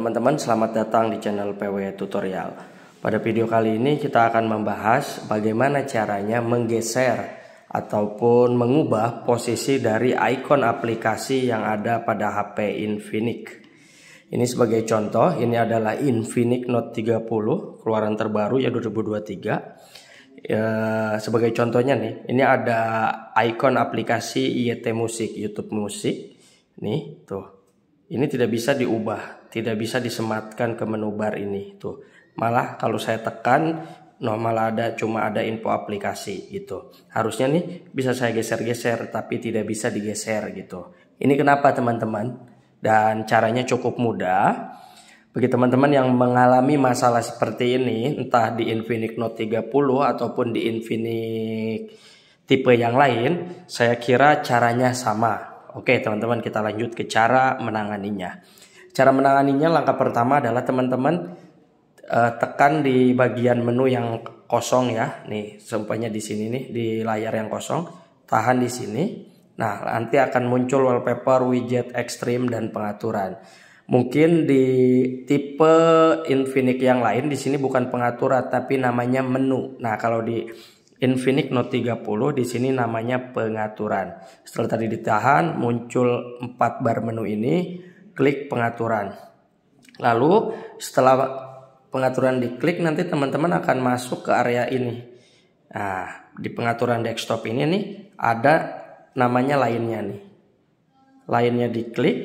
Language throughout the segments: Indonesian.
Teman-teman selamat datang di channel PW Tutorial Pada video kali ini kita akan membahas bagaimana caranya menggeser ataupun mengubah posisi dari ikon aplikasi yang ada pada HP Infinix Ini sebagai contoh ini adalah Infinix Note 30 keluaran terbaru ya 2023 e, ya, sebagai contohnya nih, ini ada ikon aplikasi YT Musik, YouTube Musik. Nih, tuh ini tidak bisa diubah, tidak bisa disematkan ke menu bar ini tuh. Malah kalau saya tekan no malah ada cuma ada info aplikasi gitu. Harusnya nih bisa saya geser-geser tapi tidak bisa digeser gitu. Ini kenapa teman-teman? Dan caranya cukup mudah. Bagi teman-teman yang mengalami masalah seperti ini, entah di Infinix Note 30 ataupun di Infinix tipe yang lain, saya kira caranya sama Oke, teman-teman, kita lanjut ke cara menanganinya. Cara menanganinya langkah pertama adalah teman-teman uh, tekan di bagian menu yang kosong ya. Nih, sumpahnya di sini nih di layar yang kosong, tahan di sini. Nah, nanti akan muncul wallpaper, widget ekstrim dan pengaturan. Mungkin di tipe Infinix yang lain di sini bukan pengaturan tapi namanya menu. Nah, kalau di Infinix Note 30 di sini namanya pengaturan. Setelah tadi ditahan muncul 4 bar menu ini, klik pengaturan. Lalu setelah pengaturan diklik nanti teman-teman akan masuk ke area ini. Nah, di pengaturan desktop ini nih ada namanya lainnya nih. Lainnya diklik.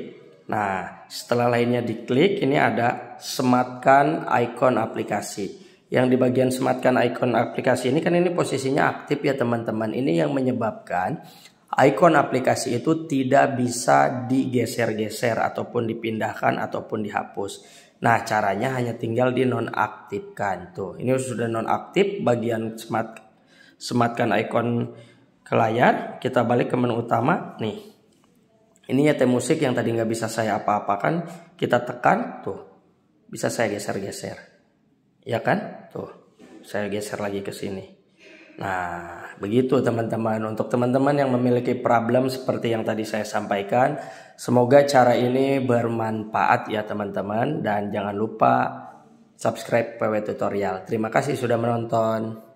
Nah, setelah lainnya diklik ini ada sematkan ikon aplikasi yang di bagian sematkan icon aplikasi ini kan ini posisinya aktif ya teman-teman. Ini yang menyebabkan icon aplikasi itu tidak bisa digeser-geser ataupun dipindahkan ataupun dihapus. Nah, caranya hanya tinggal di nonaktifkan tuh. Ini sudah nonaktif bagian smart sematkan icon ke layar, kita balik ke menu utama nih. Ini ya musik yang tadi nggak bisa saya apa-apakan, kita tekan tuh. Bisa saya geser-geser ya kan tuh saya geser lagi ke sini nah begitu teman-teman untuk teman-teman yang memiliki problem seperti yang tadi saya sampaikan semoga cara ini bermanfaat ya teman-teman dan jangan lupa subscribe PW Tutorial terima kasih sudah menonton